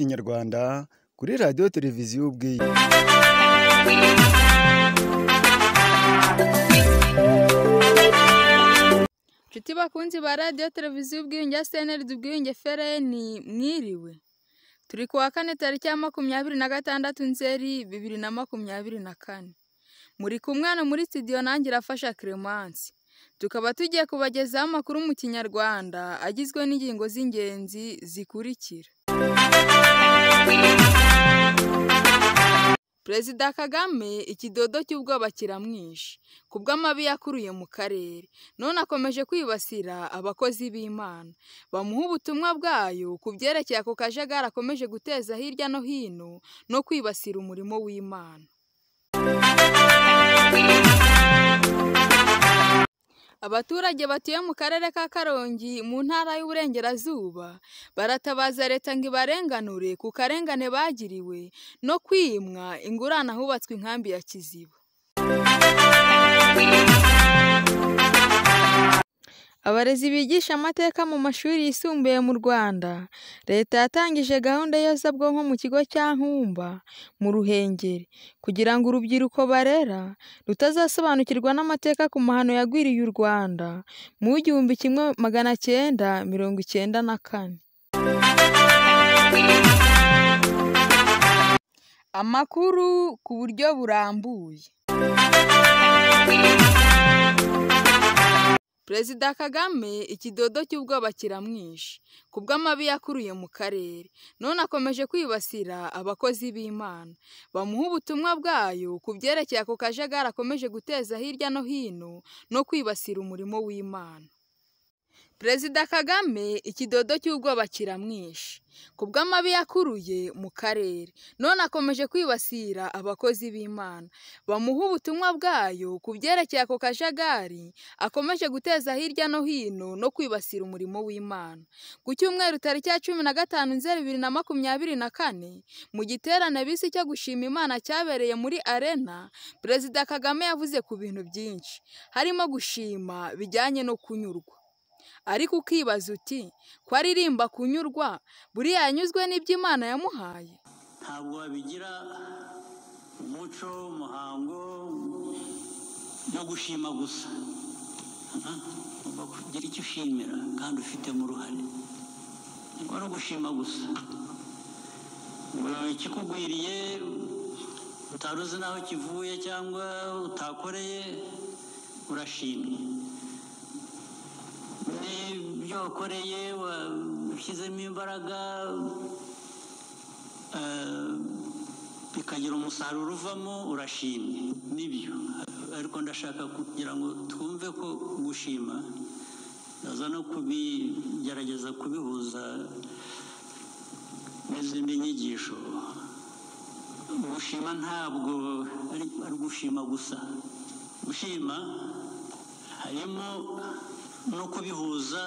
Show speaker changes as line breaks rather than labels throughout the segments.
Kinyarwanda kuri radiyo televiziyo Ubwiyunge.
inshuti bakunzi ba radiyo televiziyo ubwiyunge ya ubwiyunge fereni mwiriwe turi ku wa kane tariki ya makumyabiri na gatandatu nzeri bibiri na makumyabiri na kane muri kumwe hano muri studio nangira afasha keremansi tukaba tugiye kubagezaho amakuru mu kinyarwanda agizwe n'ingingo z'ingenzi zikurikira Perezida Kagame ikidodo cy'ubwoba kiramwishe ku bw'amabi yakuruye mu karere none akomeje kwibasira abakozi b'Imana bamuha ubutumwa bwayo ku byerekeye ako kajagari akomeje guteza hirya no hino no kwibasira umurimo w'Imana. Abaturage batuye mu karere ka Karongi mu ntara y'Uburengerazuba baratabaza leta ngo ibarenganure ku karengane bagiriwe no kwimwa ingurane ahubatswe inkambi ya Kiziba. Abarezi bigisha amateka mu mashuri yisumbuye mu Rwanda, Leta yatangije gahunda y'iyozabwonko mu kigo cya Nkumba mu Ruhengeri kugira ngo urubyiruko barera rutazasobanukirwa n'amateka ku mahano yagwiriye u Rwanda mu gihumbi kimwe magana cyenda mirongo icyenda na kane. Amakuru ku buryo burambuye Perezida Kagame ikidodo cy'ubwoba kiramwishe kubw'amabi yakuruye mu karere none akomeje kwibasira abakozi b'Imana bamuha ubutumwa bwayo ku byerekeye ako kajagari akomeje guteza hirya no hino no kwibasira umurimo w'Imana. perezida kagame ikidodo cy'ubwoba kiramwishe ku bw'amabi yakuruye mu karere none akomeje kwibasira abakozi b'imana bamuha ubutumwa bwayo ku byerekeye ako kajagari akomeje guteza hirya no hino no kwibasira umurimo w'imana ku cyumweru tariki ya cumi na gatanu nzeri bibiri na makumyabiri na kane mu giterane bisi cyo gushima imana cyabereye muri arena perezida kagame yavuze ku bintu byinshi harimo gushima bijyanye no kunyurwa ariko ukibaza uti ko aririmba kunyurwa buriya yanyuzwe n'ibyo imana yamuhaye
ntabwo wabigira umuco umuhango no gushima gusa ugomba kugira icyo ushimira kandi ufitemo uruhare ntabwo no gushima gusa ikikugwiriye utari uzi n'aho kivuye cyangwa utakoreye urashimye cyane ibyo wakoreye washyizemo imbaraga eh, bikagira umusaruro uvamo urashimye nibyo ariko ndashaka kugira ngo twumve ko gushima naza no kubigerageza kubihuza n'izindi nyigisho gushima ntabwo ari gushima gusa gushima harimo no kubihuza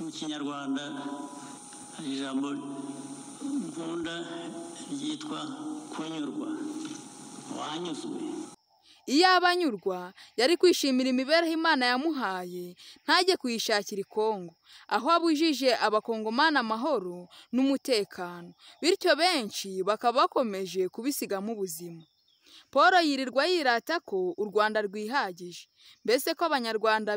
mu kinyarwanda ijambo nkunda ryitwa kunyurwa wanyuzwe
iyo abanyurwa yari kwishimira imibereho imana yamuhaye ntajye kuyishakira ikongo aho abujije abakongomani amahoro n'umutekano bityo benshi bakaba bakomeje kubisigamo ubuzima paul yirirwa yirata ko u rwanda rwihagije mbese ko abanyarwanda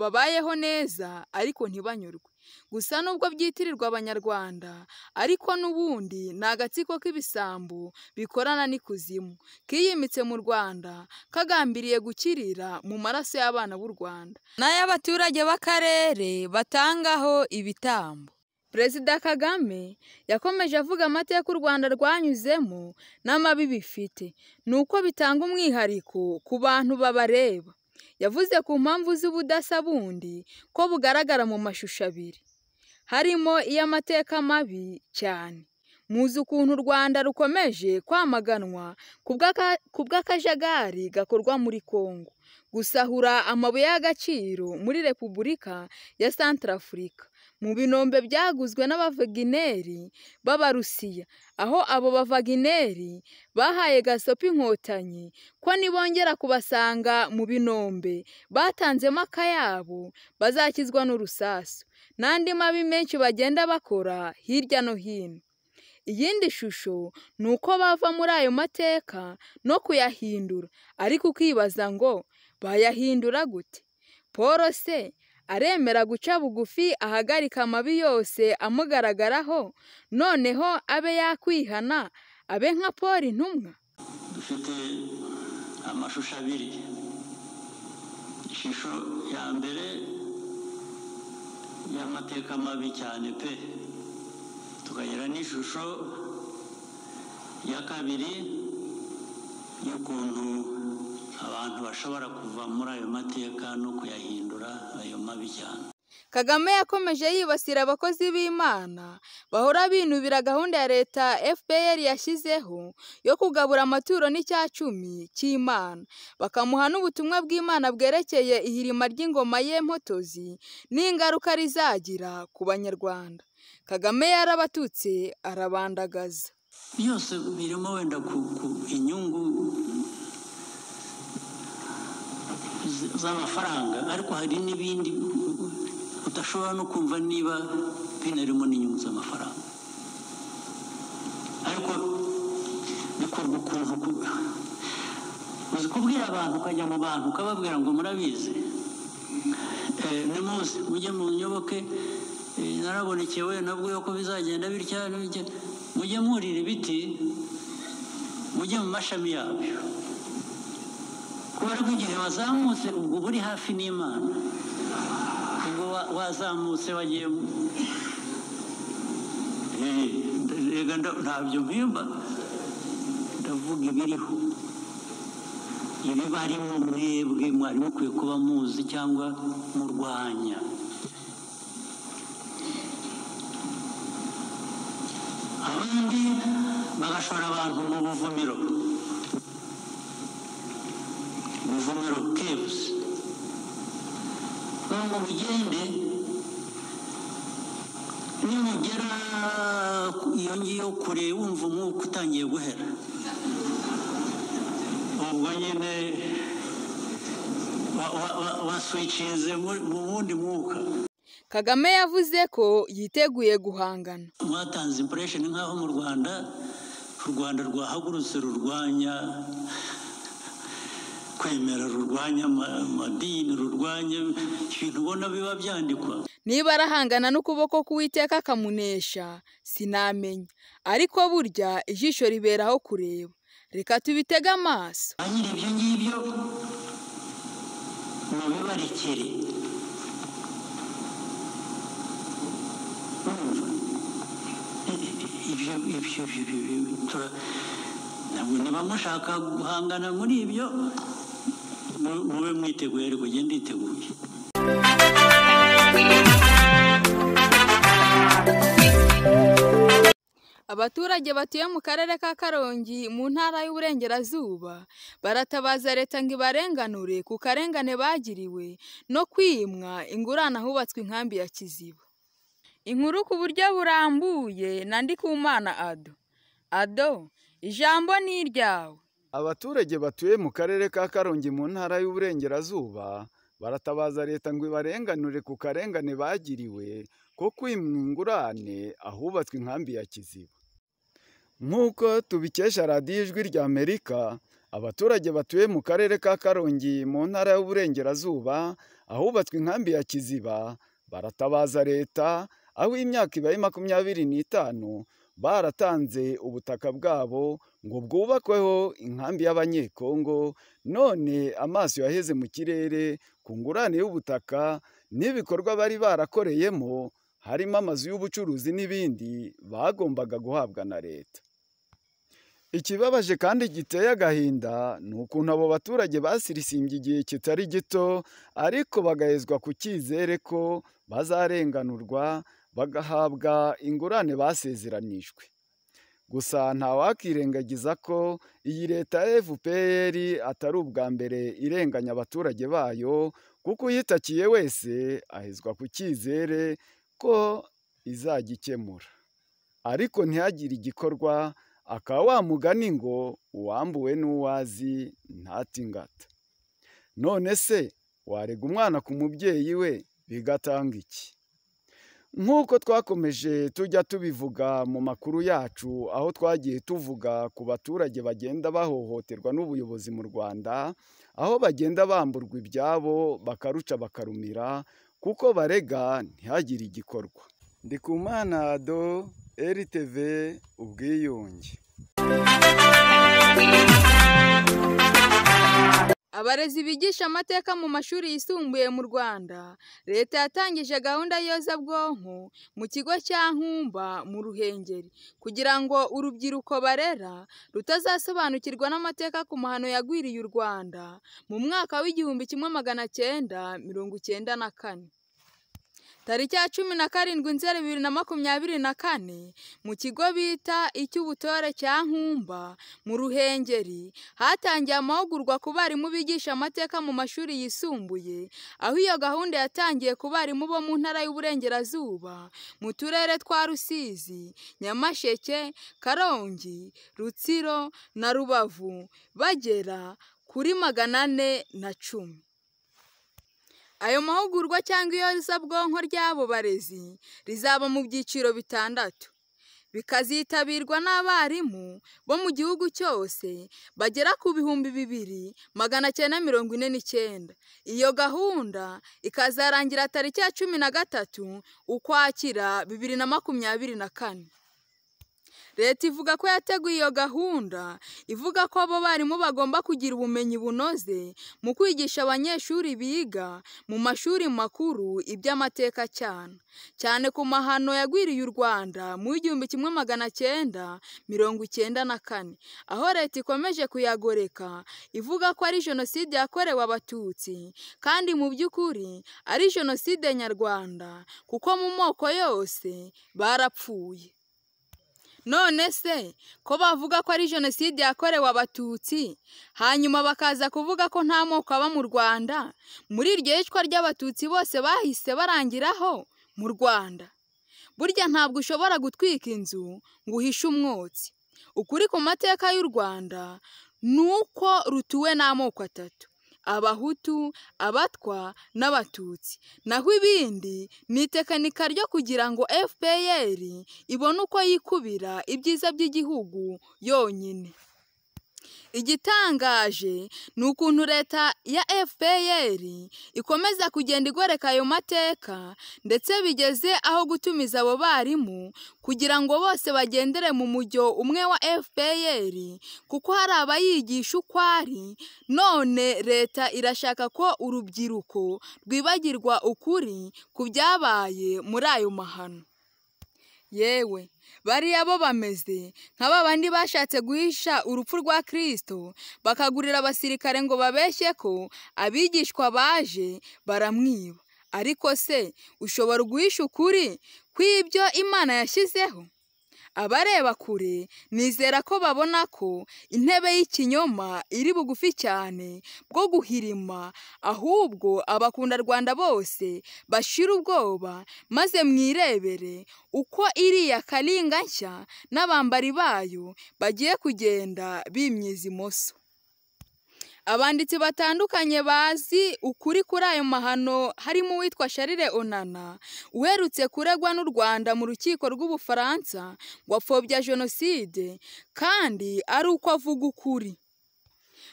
babayeho neza ariko ntibanyurwe gusa nubwo byitirirwa abanyarwanda ariko n'ubundi ni agatsiko k'ibisambo bikorana n'ikuzimu kiyimitse mu rwanda kagambiriye gukirira mu maraso y'abana b'u rwanda n'ay'abaturage b'akarere batangaho ibitambo perezida kagame yakomeje avuga amateka u rwanda rwanyuzemo n'amabi bifite ni uko bitanga umwihariko ku bantu babareba yavuze ku mpamvu z'ubudasa bundi ko bugaragara mu mashusho abiri harimo iy'amateka mabi cyane muzi ukuntu u rwanda rukomeje kwamaganwa ku bw'akajagari gakorwa muri congo gusahura amabuye y'agaciro muri repubulika ya santarafurika mu binombe byaguzwe n'abavegineri b'Abarusiya aho abo bavegineri bahaye gasopo Inkotanyi ko nibongera kubasanga mu binombe batanzemo akayabo bazakizwa n'urusasu n'andi mabi menshi bagenda bakora hirya no hino iyindi shusho ni uko bava muri ayo mateka no kuyahindura ariko ukibaza ngo bayahindura gute paul se aremera guca bugufi ahagarika amabi yose amugaragaraho noneho abe yakwihana abe nka Polo intumwa dufite
amashusho abiri ishusho ya mbere y'amateka mabi cyane pe tukagira n'ishusho ya kabiri y'ukuntu abantu bashobora kuva muri ayo mateka no kuyahindura ayo mabi cyane
kagame yakomeje yibasira abakozi b'imana bahora binubira gahunda ya leta fpr yashyizeho yo kugabura amaturo n'icya cumi cy'imana bakamuha n'ubutumwa bw'imana bwerekeye ihirima ry'ingoma y'empotozi n'ingaruka rizagira ku banyarwanda kagame yarabatutse arabandagaza
byose birimo wenda inyungu z'amafaranga ariko hari n'ibindi udashobora no kumva niba binarimo n'inyungu z'amafaranga ariko bikorwa ukuntu uzi kubwira abantu ukajya mu bantu ukababwira ngo murabizi eh, nimuze mujye mu nyoboke eh, narabonekewe nabwo ko bizagenda bityo mujye mwurira ibiti mujye mu mashami yabyo kuberwa igihe wazamutse ubwo uba uri hafi n'imana ubwo wazamutse wagiye eh, ntabyo mpimba ndavuga ibiriho ibi barimo mwebwe mwari mukwiye kuba muzi cyangwa murwanya abandi bagashora abantu mu buvumiro umugomero kebusi ngo mugende nimugera iyo ngiyo kure wumva umwuka utangiye guhera ubwo nyine baswicinze mu wundi mwuka
kagame yavuze ko yiteguye guhangana
mwatanze imporesheni nk'aho mu rwanda u rwanda rwahagurutse rurwanya kwemera rurwanya amadini rurwanya ibintu ubona biba byandikwa
niba arahangana n'ukuboko k'uwiteka akamunesha sinamenya ariko burya ijisho riberaho kureba reka tubitege amaso nyiri
ibyo ngibyo mubibarekere ibyo ibyo ntabwo niba mushaka guhangana muri ibyo mube mwiteguye ariko ugende yiteguye
abaturage batuye mu karere ka karongi mu ntara y'uburengerazuba baratabaza leta ngo ibarenganure ku karengane bagiriwe no kwimwa ingurane ahubatswe inkambi ya kiziba inkuru ku buryo burambuye nandi kumana ado ado ijambo ni iryawe
Abaturage batuye mu Karere ka Karongi mu Ntara y'Uburengerazuba, baratabaza Leta ngo ibarenganure ku karengane bagiriwe ko kwimwa ingurane ahubatswe inkambi ya Kiziba. Nk'uko tubikesha radiyo Ijwi ry'Amerika, abaturage batuye mu Karere ka Karongi mu Ntara y'Uburengerazuba, ahubatswe inkambi ya Kiziba, baratabaza Leta, aho imyaka ibaye makumyabiri n'itanu baratanze ubutaka bwabo ngo bwubakweho inkambi y'abanyekongo none amaso yaheze mu kirere ku ngurane y'ubutaka n'ibikorwa bari barakoreyemo harimo amazu y'ubucuruzi n'ibindi bagombaga guhabwa na leta ikibabaje kandi giteye agahinda ni ukuntu abo baturage basirisimbye igihe kitari gito ariko bagahezwa ku cyizere ko bazarenganurwa bagahabwa ingurane basezeranyijwe gusa ntawakirengagiza ko iyi leta ya fpr atari ubwa mbere irenganya abaturage bayo kuko uyitakiye wese ahezwa ku cyizere ko izagikemura ariko ntihagire igikorwa akaba wamugani ngo uwambuwe n'uwazi ntatingata none se warega umwana ku mubyeyi we bigatanga iki nk'uko twakomeje tujya tubivuga mu makuru yacu aho twagiye tuvuga ku baturage bagenda bahohoterwa n'ubuyobozi mu rwanda aho bagenda bamburwa ibyabo bakaruca bakarumira kuko barega ntihagire igikorwa ndi ku manado RTV ubwiyunge
Abarezi bigisha amateka mu mashuri yisumbuye mu Rwanda, Leta yatangije gahunda yiyozabwonko mu kigo cya Nkumba mu Ruhengeri kugira ngo urubyiruko barera rutazasobanukirwa n'amateka ku mahano yagwiriye u Rwanda mu mwaka w'igihumbi kimwe magana cyenda mirongo icyenda na kane. tariki ya cumi na karindwi nzeri bibiri na makumyabiri na kane mu kigo bita icy'ubutore cya nkumba mu ruhengeri hatangiye amahugurwa ku barimu bigisha amateka mu mashuri yisumbuye aho iyo gahunda yatangiye ku barimu bo mu ntara y'uburengerazuba mu turere twa rusizi nyamasheke karongi rutsiro na rubavu bagera kuri magana ane na cumi Ayo mahugurwa cyangwa iyozabwonko ry'abo barezi rizaba mu byiciro bitandatu, bikazitabirwa n'abarimu bo mu gihugu cyose bagera ku bihumbi bibiri magana cyenda mirongo ine n'icyenda, iyo gahunda ikazarangira tariki ya cumi na gatatu Ukwakira bibiri na makumyabiri na kane. leta ivuga ko yateguye iyo gahunda ivuga ko abo barimu bagomba kugira ubumenyi bunoze mu kwigisha abanyeshuri biga mu mashuri makuru iby'amateka cyane cyane ku mahano yagwiriye u Rwanda mu w'igihumbi kimwe magana cyenda mirongo icyenda na kane aho leta ikomeje kuyagoreka ivuga ko ari jenoside yakorewe abatutsi kandi mu by'ukuri ari jenoside nyarwanda kuko mu moko yose barapfuye none se ko bavuga ko ari jenoside yakorewe abatutsi hanyuma bakaza kuvuga ko nta moko aba mu rwanda muri iryo yicwa ry'abatutsi bose bahise barangiraho mu rwanda burya ntabwo ushobora gutwika inzu ngo uhishe umwotsi ukuri ku mateka y'u rwanda ni uko rutuwe n'amoko atatu abahutu, abatwa n'abatutsi naho ibindi ni itekinika ryo kugira ngo FPR ibone uko yikubira ibyiza by'igihugu yonyine. Igitangaje ni ukuntu leta ya FPR ikomeza kugenda igoreka ayo mateka ndetse bigeze aho gutumiza abo barimu kugira ngo bose bagendere mu mujyo umwe wa FPR kuko hari abayigisha uko none leta irashaka ko urubyiruko rwibagirwa ukuri ku byabaye muri ayo mahano. yewe bariya bo bameze nka ba bandi bashatse guhisha urupfu rwa kirisito bakagurira abasirikare ngo babeshye ko abigishwa baje baramwiba ariko se ushobora guhisha ukuri kw'ibyo imana yashyizeho abareba kure nizera ko babona ko intebe y'ikinyoma iri bugufi cyane bwo guhirima ahubwo abakundarwanda bose bashira ubwoba maze mwirebere uko iriya Kalinga nshya n'abambari bayo bagiye kugenda bimyiza imoso abanditsi batandukanye bazi ukuri kuri ayo mahano harimo uwitwa Charles Onana uherutse kuregwa n'u Rwanda mu rukiko rw'Ubufaransa ngo apfobya jenoside kandi ari uko avuga ukuri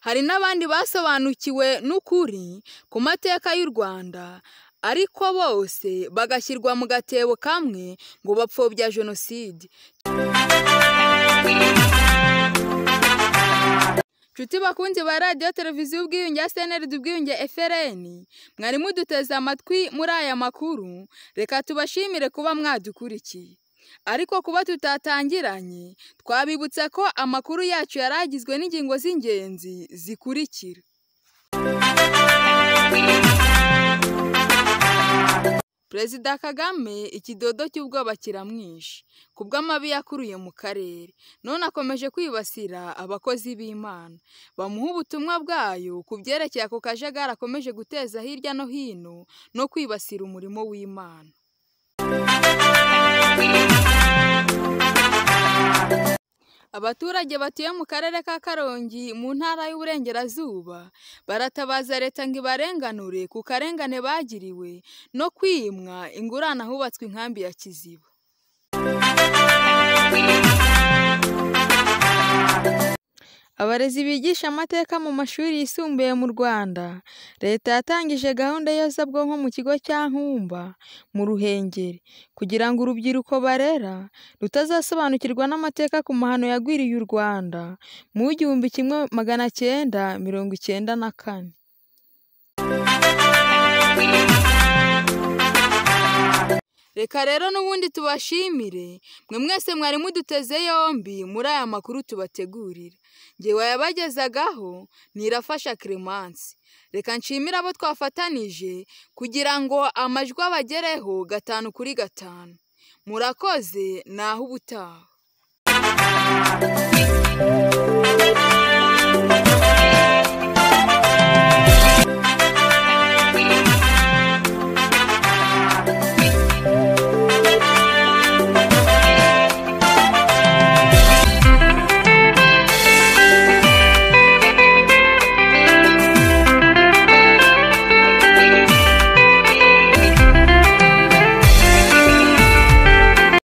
hari n'abandi basobanukiwe n'ukuri ku mateka y'u Rwanda ariko bose bagashyirwa mu gatebo kamwe ngo bapfobya jenoside Nshuti bakunzi ba radiyo televiziyo ubwiyunge ya seneride ubwiyunge efereni mwari muduteze amatwi muri aya makuru reka tubashimire kuba mwadukurikiye ariko kuba tutatangiranye twabibutsa ko amakuru yacu yari agizwe n'ingingo z'ingenzi zikurikira Perezida Kagame ikidodo cy'ubwoba kiramwishe ku bw'amabi yakuriye mu karere none akomeje kwibasira abakozi b'Imana bamuha ubutumwa bwayo ku byerekeye ako kajagari akomeje guteza hirya no hino no kwibasira umurimo w'Imana. Abaturage batuye mu karere ka Karongi mu ntara y'Uburengerazuba baratabaza leta ngo ibarenganure ku karengane bagiriwe no kwimwa ingurane ahubatswe inkambi ya Kiziba. Abarezi bigisha amateka mu mashuri yisumbuye mu Rwanda, Leta yatangije gahunda iyozabwonko mu kigo cya Nkumba mu Ruhengeri kugira ngo urubyiruko barera rutazasobanukirwa n'amateka ku mahano yagwiriye u Rwanda mu gihumbi kimwe magana cyenda mirongo icyenda na kane. Reka rero n'ubundi tubashimire, mwe mwese mwari muduteze yombi muri aya makuru tubategurira. Njye wayabagezagaho nirafasha Clemence. Reka nshimire abo twafatanije kugira ngo amajwi abagereho gatanu kuri gatanu. Murakoze naho ubutaha.